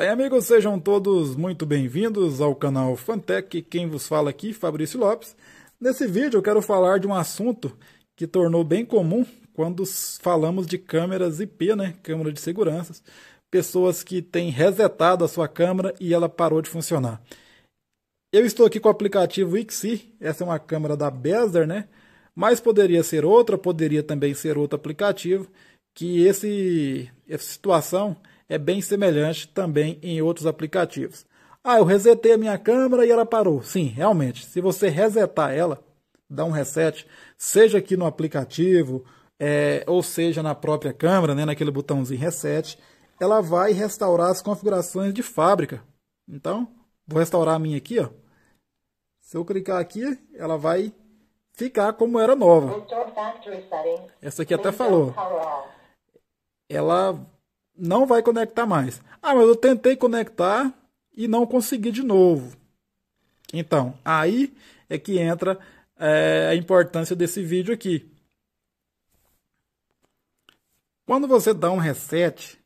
Bem, amigos, sejam todos muito bem-vindos ao canal Fantech. Quem vos fala aqui, Fabrício Lopes. Nesse vídeo eu quero falar de um assunto que tornou bem comum quando falamos de câmeras IP, né? Câmera de segurança Pessoas que têm resetado a sua câmera e ela parou de funcionar. Eu estou aqui com o aplicativo Ixi, essa é uma câmera da Besder, né? Mas poderia ser outra, poderia também ser outro aplicativo, que esse, essa situação é bem semelhante também em outros aplicativos. Ah, eu resetei a minha câmera e ela parou. Sim, realmente, se você resetar ela, dá um reset, seja aqui no aplicativo, é, ou seja na própria câmera, né, naquele botãozinho reset, ela vai restaurar as configurações de fábrica. Então, vou restaurar a minha aqui, ó. Se eu clicar aqui, ela vai ficar como era nova. Então, Essa aqui até falou. Ela não vai conectar mais. Ah, mas eu tentei conectar e não consegui de novo. Então, aí é que entra é, a importância desse vídeo aqui. Quando você dá um reset,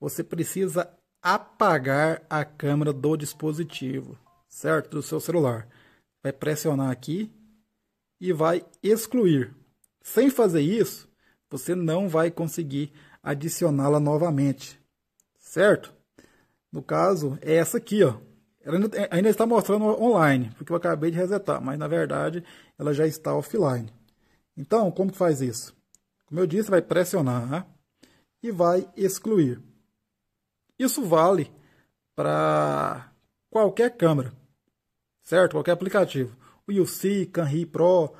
você precisa apagar a câmera do dispositivo, certo? Do seu celular. Vai pressionar aqui e vai excluir. Sem fazer isso, você não vai conseguir adicioná-la novamente, certo? No caso, é essa aqui, ó. Ela ainda, é, ainda, está mostrando online, porque eu acabei de resetar, mas na verdade ela já está offline. Então, como que faz isso? Como eu disse, vai pressionar e vai excluir. Isso vale para qualquer câmera, certo? Qualquer aplicativo. O UC, Camry Pro.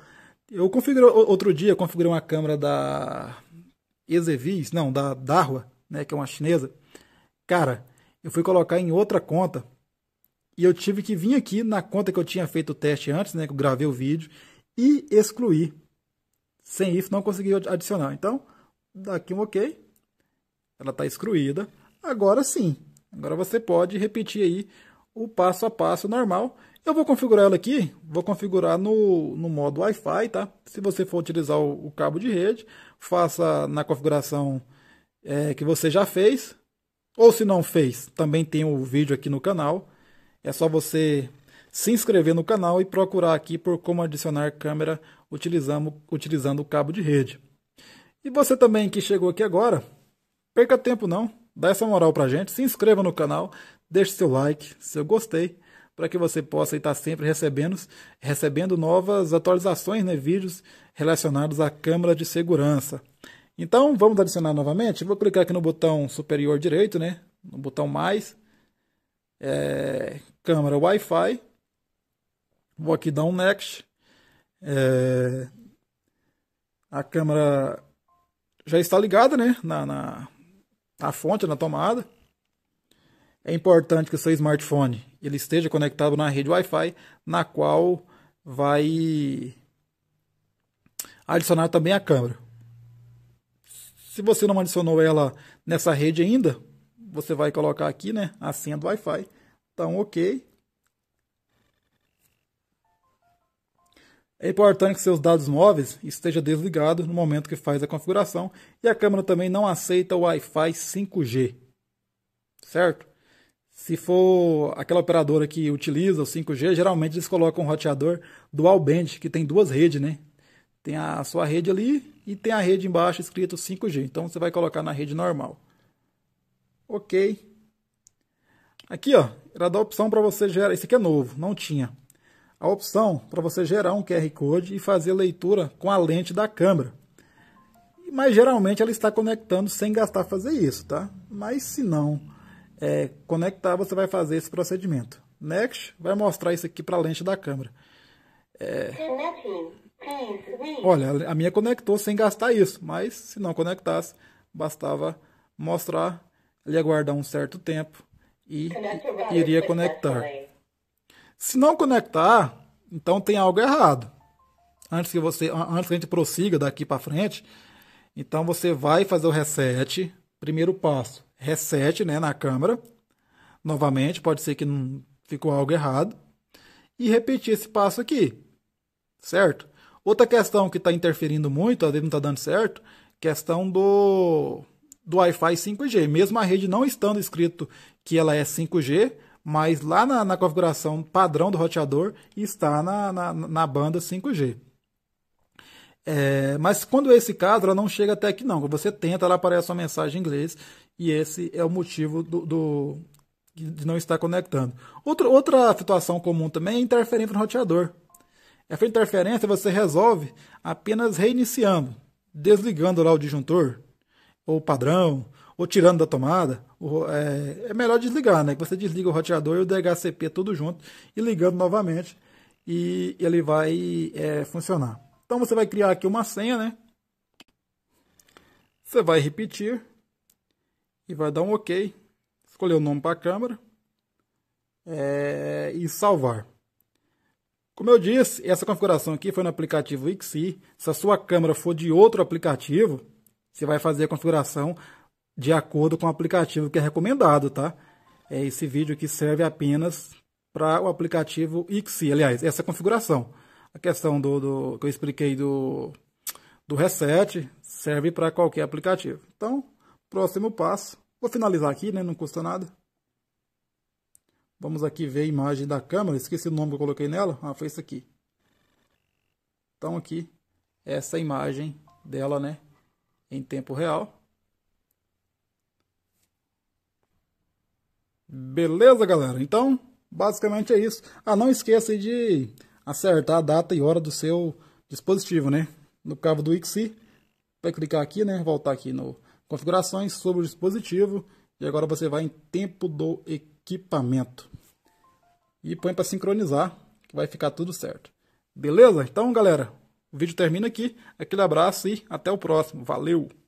Eu configurei outro dia, configurei uma câmera da Ezevis, não, da Darwa, né, que é uma chinesa, cara, eu fui colocar em outra conta e eu tive que vir aqui na conta que eu tinha feito o teste antes, né, que eu gravei o vídeo, e excluir. Sem isso não consegui adicionar. Então, daqui um OK. Ela está excluída. Agora sim. Agora você pode repetir aí o passo a passo normal eu vou configurar ela aqui, vou configurar no, no modo Wi-Fi, tá? Se você for utilizar o, o cabo de rede, faça na configuração é, que você já fez. Ou se não fez, também tem o um vídeo aqui no canal. É só você se inscrever no canal e procurar aqui por como adicionar câmera utilizando, utilizando o cabo de rede. E você também que chegou aqui agora, perca tempo não, dá essa moral pra gente, se inscreva no canal, deixe seu like, seu gostei para que você possa estar sempre recebendo, recebendo novas atualizações, né, vídeos relacionados à câmera de segurança. Então, vamos adicionar novamente. Vou clicar aqui no botão superior direito, né, no botão mais, é, câmera Wi-Fi. Vou aqui dar um next. É, a câmera já está ligada, né, na, na, na fonte, na tomada. É importante que o seu smartphone ele esteja conectado na rede Wi-Fi, na qual vai adicionar também a câmera. Se você não adicionou ela nessa rede ainda, você vai colocar aqui, né, a senha do Wi-Fi. Então, OK. É importante que seus dados móveis estejam desligados no momento que faz a configuração e a câmera também não aceita o Wi-Fi 5G, certo? Se for aquela operadora que utiliza o 5G, geralmente eles colocam um roteador dual band, que tem duas redes, né? Tem a sua rede ali e tem a rede embaixo escrito 5G. Então você vai colocar na rede normal. OK. Aqui, ó, era da opção para você gerar, esse aqui é novo, não tinha. A opção para você gerar um QR Code e fazer leitura com a lente da câmera. Mas geralmente ela está conectando sem gastar fazer isso, tá? Mas se não, é, conectar, você vai fazer esse procedimento. Next vai mostrar isso aqui para a lente da câmera. É... Olha, a minha conectou sem gastar isso, mas se não conectasse, bastava mostrar, ele aguardar um certo tempo e iria conectar. Se não conectar, então tem algo errado. Antes que você, antes que a gente prossiga daqui para frente, então você vai fazer o reset, primeiro passo reset né, na câmera, novamente, pode ser que não ficou algo errado, e repetir esse passo aqui, certo? Outra questão que está interferindo muito, às não está dando certo, questão do, do Wi-Fi 5G. Mesmo a rede não estando escrito que ela é 5G, mas lá na, na configuração padrão do roteador está na, na, na banda 5G. É, mas quando é esse caso, ela não chega até aqui não. Quando você tenta, ela aparece uma mensagem em inglês e esse é o motivo do, do de não estar conectando. Outra, outra situação comum também é interferência no roteador. Essa interferência você resolve apenas reiniciando, desligando lá o disjuntor, ou padrão, ou tirando da tomada. é, é, melhor desligar, né? Que você desliga o roteador e o DHCP tudo junto e ligando novamente e ele vai é, funcionar. Então você vai criar aqui uma senha, né? Você vai repetir e vai dar um OK, escolher o nome para a câmera é, e salvar. Como eu disse, essa configuração aqui foi no aplicativo XI. Se a sua câmera for de outro aplicativo, você vai fazer a configuração de acordo com o aplicativo que é recomendado, tá? É, esse vídeo aqui serve apenas para o aplicativo XI, aliás, essa configuração. A questão do, do que eu expliquei do, do reset serve para qualquer aplicativo. Então, Próximo passo. Vou finalizar aqui, né? Não custa nada. Vamos aqui ver a imagem da câmera. Esqueci o nome que eu coloquei nela. Ah, foi isso aqui. Então aqui, essa imagem dela, né? Em tempo real. Beleza, galera? Então, basicamente é isso. Ah, não esqueça de acertar a data e hora do seu dispositivo, né? No cabo do IXI, vai clicar aqui, né? Voltar aqui no configurações sobre o dispositivo e agora você vai em tempo do equipamento e põe para sincronizar que vai ficar tudo certo. Beleza? Então, galera, o vídeo termina aqui. Aquele abraço e até o próximo. Valeu!